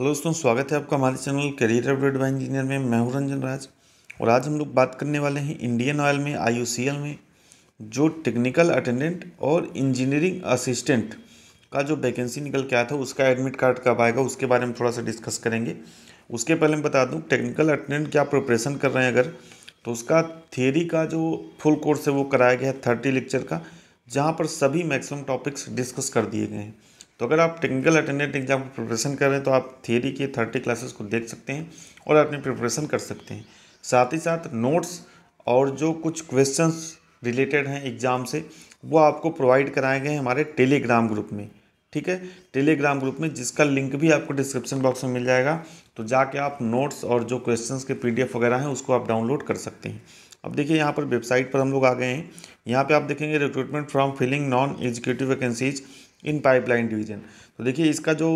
hello दोस्तों स्वागत है आपका हमारे channel career update by engineer में मैं हूं रंजन राज और आज हम लोग बात करने वाले हैं इंडियन ऑयल में आई में जो टेक्निकल अटेंडेंट और इंजीनियरिंग असिस्टेंट का जो वैकेंसी निकल के आया था उसका एडमिट कार्ड कब आएगा उसके बारे में थोड़ा सा डिस्कस करेंगे उसके पहले मैं बता दूँ टेक्निकल अटेंडेंट क्या प्रिपरेशन कर रहे हैं अगर तो उसका थियरी का जो फुल कोर्स है वो कराया गया है थर्टी लेक्चर का जहाँ पर सभी मैक्सिमम टॉपिक्स डिस्कस कर दिए गए हैं तो अगर आप टेक्निकल अटेंडेंट एग्जाम की प्रिपरेशन कर रहे हैं तो आप थियरी के थर्टी क्लासेस को देख सकते हैं और अपनी प्रिपरेशन कर सकते हैं साथ ही साथ नोट्स और जो कुछ क्वेश्चंस रिलेटेड हैं एग्ज़ाम से वो आपको प्रोवाइड कराए गए हैं हमारे टेलीग्राम ग्रुप में ठीक है टेलीग्राम ग्रुप में जिसका लिंक भी आपको डिस्क्रिप्शन बॉक्स में मिल जाएगा तो जाके आप नोट्स और जो क्वेश्चंस के पीडीएफ वगैरह हैं उसको आप डाउनलोड कर सकते हैं अब देखिए यहाँ पर वेबसाइट पर हम लोग आ गए हैं यहाँ पे आप देखेंगे recruitment from filling non executive vacancies in pipeline division तो देखिए इसका जो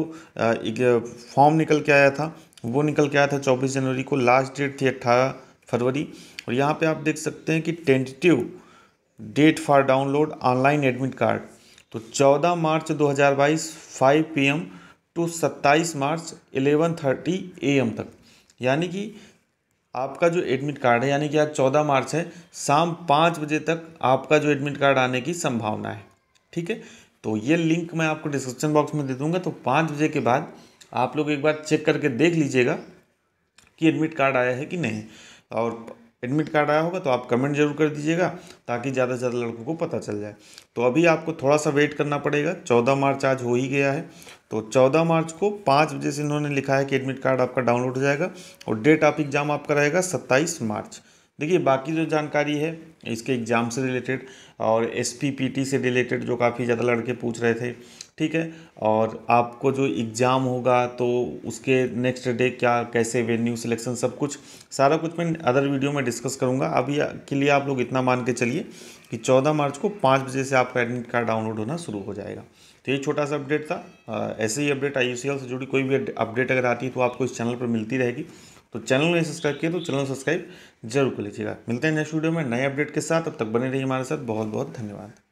फॉर्म निकल के आया था वो निकल के आया था चौबीस जनवरी को लास्ट डेट थी अट्ठारह फरवरी और यहाँ पे आप देख सकते हैं कि tentative date for download online admit card तो 14 March 2022 5 PM to 27 March 11:30 AM तक यानी कि आपका जो एडमिट कार्ड है यानी कि आज चौदह मार्च है शाम पाँच बजे तक आपका जो एडमिट कार्ड आने की संभावना है ठीक है तो ये लिंक मैं आपको डिस्क्रिप्शन बॉक्स में दे दूंगा तो पाँच बजे के बाद आप लोग एक बार चेक करके देख लीजिएगा कि एडमिट कार्ड आया है कि नहीं और एडमिट कार्ड आया होगा तो आप कमेंट जरूर कर दीजिएगा ताकि ज़्यादा से ज़्यादा लड़कों को पता चल जाए तो अभी आपको थोड़ा सा वेट करना पड़ेगा चौदह मार्च आज हो ही गया है तो चौदह मार्च को पाँच बजे से इन्होंने लिखा है कि एडमिट कार्ड आपका डाउनलोड हो जाएगा और डेट ऑफ एग्ज़ाम आपका रहेगा सत्ताईस मार्च देखिए बाकी जो जानकारी है इसके एग्ज़ाम से रिलेटेड और एस से रिलेटेड जो काफ़ी ज़्यादा लड़के पूछ रहे थे ठीक है और आपको जो एग्ज़ाम होगा तो उसके नेक्स्ट डे क्या कैसे वेन्यू सिलेक्शन सब कुछ सारा कुछ मैं अदर वीडियो में डिस्कस करूँगा अभी के लिए आप लोग इतना मान के चलिए कि 14 मार्च को 5 बजे से आपका एडमिट कार्ड डाउनलोड होना शुरू हो जाएगा तो ये छोटा सा अपडेट था ऐसे ही अपडेट आई से जुड़ी कोई भी अपडेट अगर आती है तो आपको इस चैनल पर मिलती रहेगी तो चैनल नहीं सब्सक्राइब किया तो चैनल सब्सक्राइब जरूर कर लीजिएगा मिलते हैं नेक्स्ट वीडियो में नए अपडेट के साथ अब तक बने रहिए हमारे साथ बहुत बहुत धन्यवाद